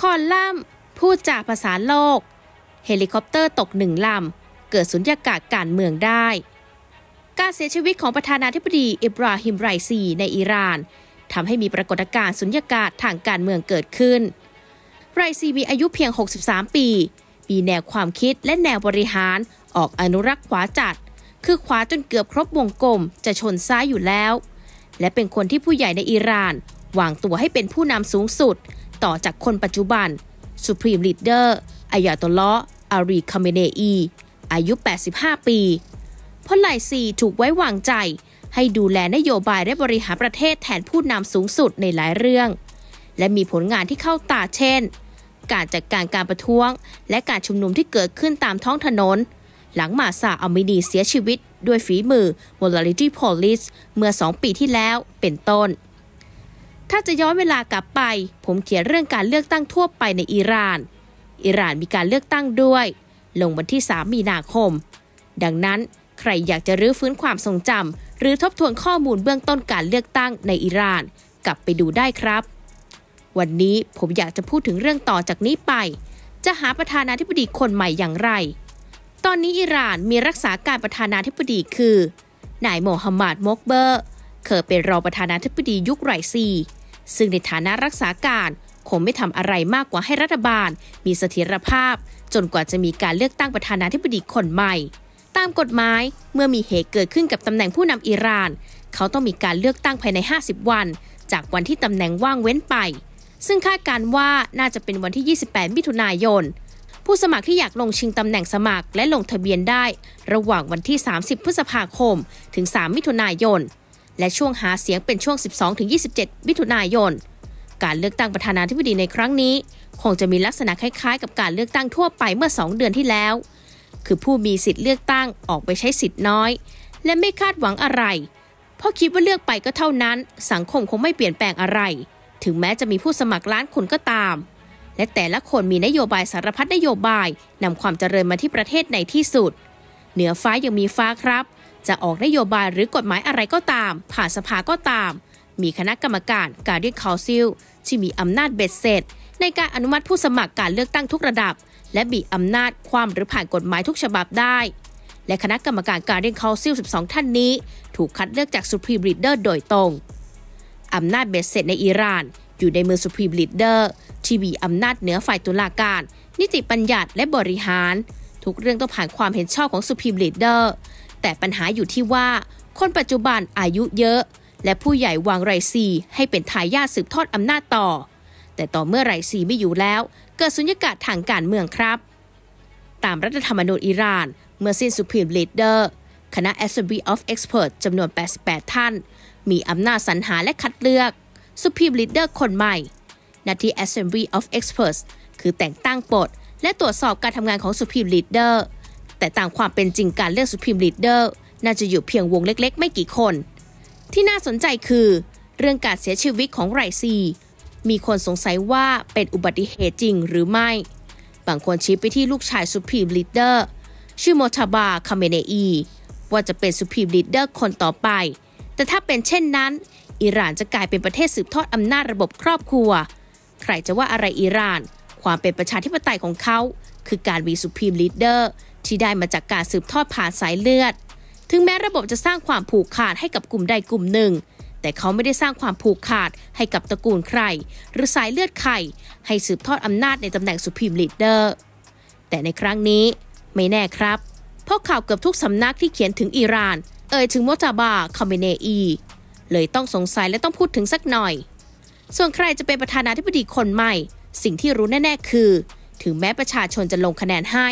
คอลัมน์พูดจาภาษาโลก เฮลิคอปเตอร์ตกหนึ่งลำเกิดสุญญากาศการเมืองได้ การเสียชีวิตของประธานาธิบดีอิบราฮิมไรซีในอิหร่านทำให้มีปรากฏการณ์สุญญากาศทางการเมืองเกิดขึ้น ไรซีมีอายุเพียง 63 ปีมีแนวความคิดและแนวบริหารออกอนุรักษ์ขวาจัด คือขวาจนเกือบครบวงกลมจะชนซ้ายอยู่แล้ว และเป็นคนที่ผู้ใหญ่ในอิหร่านวางตัวให้เป็นผู้นำสูงสุดต่อจากคนปัจจุบัน Supreme Leader อายาตลออารีคาเมเนอี อายุ 85 ปีพลไลซีถูกไว้วางใจ ให้ดูแลนโยบายและบริหารประเทศแทนผู้นำสูงสุดในหลายเรื่อง และมีผลงานที่เข้าตาเช่น การจัดการการประท้วงและการชุมนุมที่เกิดขึ้นตามท้องถนน หลังมาซาอามินีเสียชีวิตด้วยฝีมือ Morality Police เมื่อ 2 ปีที่แล้วเป็นต้นถ้าจะย้อนเวลากลับไป ผมเขียนเรื่องการเลือกตั้งทั่วไปในอิหร่าน อิหร่านมีการเลือกตั้งด้วย ลงวันที่ 3 มีนาคม ดังนั้นใครอยากจะรื้อฟื้นความทรงจำหรือทบทวนข้อมูลเบื้องต้นการเลือกตั้งในอิหร่าน กลับไปดูได้ครับ วันนี้ผมอยากจะพูดถึงเรื่องต่อจากนี้ไป จะหาประธานาธิบดีคนใหม่อย่างไร ตอนนี้อิหร่านมีรักษาการประธานาธิบดีคือ นายโมฮัมหมัดมกเบอร์เคยเป็นรองประธานาธิบดียุคไรซีซึ่งในฐานะรักษาการคงไม่ทำอะไรมากกว่าให้รัฐบาลมีเสถียรภาพ จนกว่าจะมีการเลือกตั้งประธานาธิบดีคนใหม่ ตามกฎหมายเมื่อมีเหตุเกิดขึ้นกับตำแหน่งผู้นำอิหร่าน เขาต้องมีการเลือกตั้งภายใน 50 วัน จากวันที่ตำแหน่งว่างเว้นไป ซึ่งคาดการว่าน่าจะเป็นวันที่ 28 มิถุนายน ผู้สมัครที่อยากลงชิงตำแหน่งสมัครและลงทะเบียนได้ ระหว่างวันที่ 30พฤษภาคม ถึง 3 มิถุนายนและช่วงหาเสียงเป็นช่วง 12-27 มิถุนายน การเลือกตั้งประธานาธิบดีในครั้งนี้ คงจะมีลักษณะคล้ายๆ กับการเลือกตั้งทั่วไปเมื่อ 2 เดือนที่แล้ว คือผู้มีสิทธิ์เลือกตั้งออกไปใช้สิทธิ์น้อย และไม่คาดหวังอะไร เพราะคิดว่าเลือกไปก็เท่านั้น สังคมคงไม่เปลี่ยนแปลงอะไร ถึงแม้จะมีผู้สมัครล้านคนก็ตาม และแต่ละคนมีนโยบายสารพัดนโยบายนำความเจริญมาที่ประเทศในที่สุด เหนือฟ้ายังมีฟ้าครับจะออกนโยบายหรือกฎหมายอะไรก็ตาม ผ่านสภาก็ตาม มีคณะกรรมการการเรียกคอซิลที่มีอำนาจเบ็ดเสร็จ ในการอนุมัติผู้สมัครการเลือกตั้งทุกระดับ และบีอำนาจความหรือผ่านกฎหมายทุกฉบับได้ และคณะกรรมการการเรียกคอซิล12 ท่านนี้ ถูกคัดเลือกจากุพรีมบ e ดเดอร์โดยตรงอำนาจเบ็ดเสร็จในอิหร่าน อยู่ในมือุพรีมบ e ดเดอร์ที่มีอำนาจเหนือฝ่ายตุลาการ นิติบัญญัติและบริหาร ทุกเรื่องต้องผ่านความเห็นชอบของุพรีมบ e ดเดอร์แต่ปัญหาอยู่ที่ว่าคนปัจจุบันอายุเยอะ และผู้ใหญ่วางไรซี ให้เป็นทายาทสืบทอดอำนาจต่อ แต่ต่อเมื่อไรซีไม่อยู่แล้ว เกิดสุญญากาศทางการเมืองครับ ตามรัฐธรรมนูญอิหร่าน เมื่อสิ้นสุพรีมลีดเดอร์คณะ Assembly of Experts จำนวน 88 ท่าน มีอำนาจสรรหาและคัดเลือกสุพรีมลีดเดอร์คนใหม่ นาที่ Assembly of Experts คือแต่งตั้งปดและตรวจสอบการทำงานของสุพรีมลีดเดอร์แต่ตามความเป็นจริงการเลือกสุพิมลีดเดอร์น่าจะอยู่เพียงวงเล็ก ๆ ไม่กี่คน ที่น่าสนใจคือ เรื่องการเสียชีวิตของไรซี มีคนสงสัยว่าเป็นอุบัติเหตุจริงหรือไม่ บางคนชี้ไปที่ลูกชายสุพิมลีดเดอร์ชื่อโมทาบา คาเมเนอีว่าจะเป็นสุพิมลีดเดอร์คนต่อไป แต่ถ้าเป็นเช่นนั้น อิหร่านจะกลายเป็นประเทศสืบทอดอำนาจระบบครอบครัว ใครจะว่าอะไรอิหร่านความเป็นประชาธิปไตยของเขาคือการมีสุพีมลีดเดอร์ที่ได้มาจากการสืบทอดผ่านสายเลือด ถึงแม้ระบบจะสร้างความผูกขาดให้กับกลุ่มใดกลุ่มหนึ่ง แต่เขาไม่ได้สร้างความผูกขาดให้กับตระกูลใคร หรือสายเลือดใครให้สืบทอดอำนาจในตำแหน่งสุพรีมลีดเดอร์ แต่ในครั้งนี้ไม่แน่ครับเพราะข่าวเกือบทุกสำนักที่เขียนถึงอิหร่านเอ่ยถึงมมตาบาคอมเมเนอีเลยต้องสงสัยและต้องพูดถึงสักหน่อย ส่วนใครจะเป็นประธานาธิบดีคนใหม่ สิ่งที่รู้แน่ๆคือถึงแม้ประชาชนจะลงคะแนนให้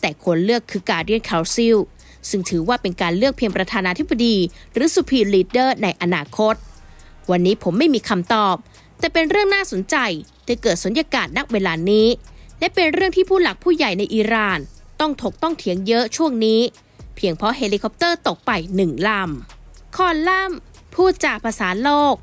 แต่คนเลือกคือการเดียนคาลซิลซึ่งถือว่าเป็นการเลือกเพียงประธานาธิบดี หรือสุพีลีดเดอร์ในอนาคต วันนี้ผมไม่มีคำตอบ แต่เป็นเรื่องน่าสนใจที่เกิดสัญญากาศนักเวลานี้ และเป็นเรื่องที่ผู้หลักผู้ใหญ่ในอิหร่าน ต้องถกต้องเถียงเยอะช่วงนี้ เพียงเพราะเฮลิคอปเตอร์ตกไปหนึ่งลำคอลัมน์พูดจากภาษาโลก